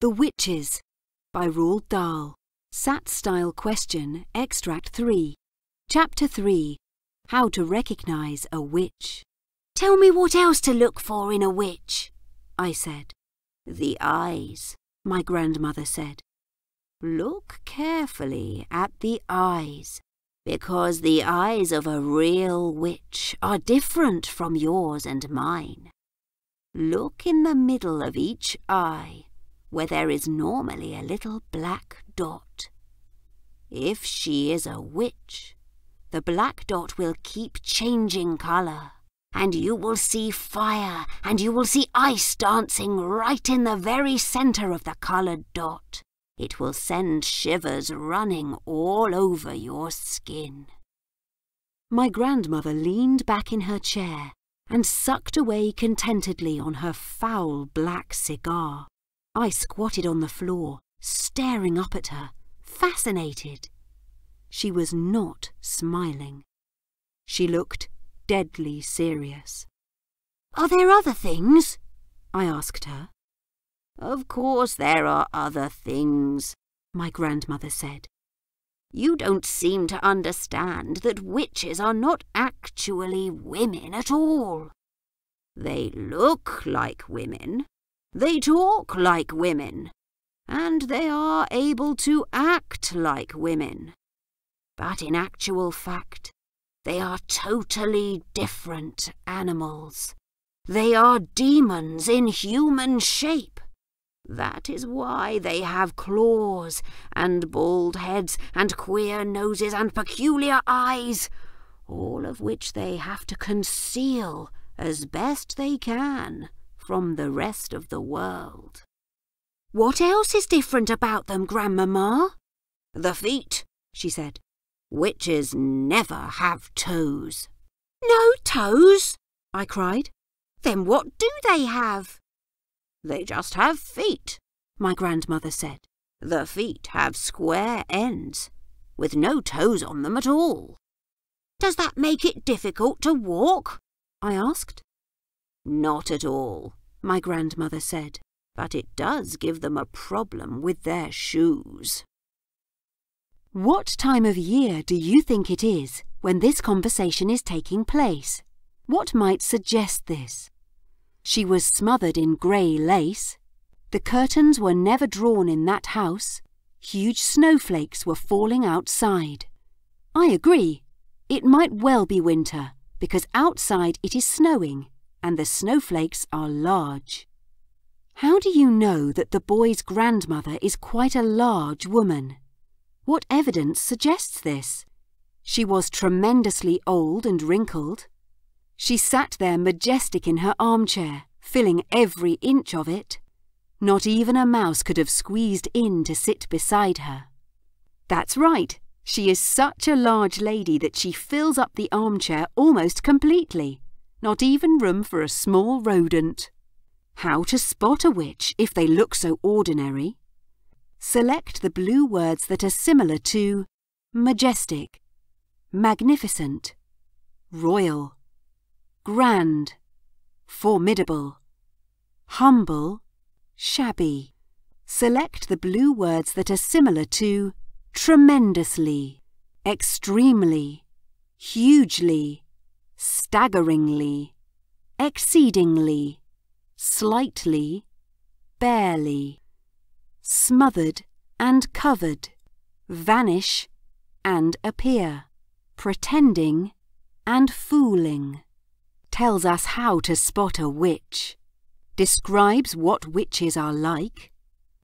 The Witches by Roald Dahl. SAT Style Question, Extract 3. Chapter 3 How to Recognize a Witch. Tell me what else to look for in a witch, I said. The eyes, my grandmother said. Look carefully at the eyes, because the eyes of a real witch are different from yours and mine. Look in the middle of each eye where there is normally a little black dot. If she is a witch, the black dot will keep changing colour, and you will see fire, and you will see ice dancing right in the very centre of the coloured dot. It will send shivers running all over your skin. My grandmother leaned back in her chair and sucked away contentedly on her foul black cigar. I squatted on the floor, staring up at her, fascinated. She was not smiling. She looked deadly serious. Are there other things? I asked her. Of course there are other things, my grandmother said. You don't seem to understand that witches are not actually women at all. They look like women, they talk like women, and they are able to act like women. But in actual fact, they are totally different animals. They are demons in human shape. That is why they have claws, and bald heads, and queer noses, and peculiar eyes, all of which they have to conceal as best they can from the rest of the world. What else is different about them, Grandmama? The feet, she said. Witches never have toes. No toes, I cried. Then what do they have? They just have feet, my grandmother said. The feet have square ends, with no toes on them at all. Does that make it difficult to walk? I asked. Not at all, my grandmother said, but it does give them a problem with their shoes. What time of year do you think it is when this conversation is taking place? What might suggest this? She was smothered in grey lace. The curtains were never drawn in that house. Huge snowflakes were falling outside. I agree. It might well be winter, because outside it is snowing and the snowflakes are large. How do you know that the boy's grandmother is quite a large woman? What evidence suggests this? She was tremendously old and wrinkled. She sat there majestic in her armchair, filling every inch of it. Not even a mouse could have squeezed in to sit beside her. That's right, she is such a large lady that she fills up the armchair almost completely not even room for a small rodent. How to spot a witch if they look so ordinary. Select the blue words that are similar to majestic, magnificent, royal, grand, formidable, humble, shabby. Select the blue words that are similar to tremendously, extremely, hugely, staggeringly, exceedingly, slightly, barely, smothered and covered, vanish and appear, pretending and fooling, tells us how to spot a witch, describes what witches are like,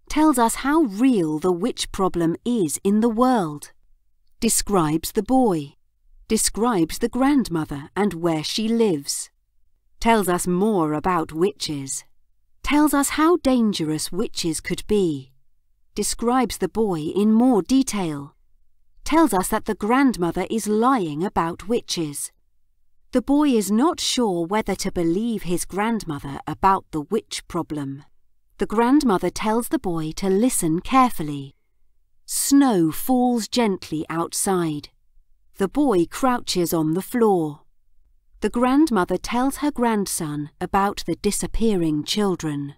tells us how real the witch problem is in the world, describes the boy describes the grandmother and where she lives, tells us more about witches, tells us how dangerous witches could be, describes the boy in more detail, tells us that the grandmother is lying about witches. The boy is not sure whether to believe his grandmother about the witch problem. The grandmother tells the boy to listen carefully. Snow falls gently outside. The boy crouches on the floor. The grandmother tells her grandson about the disappearing children.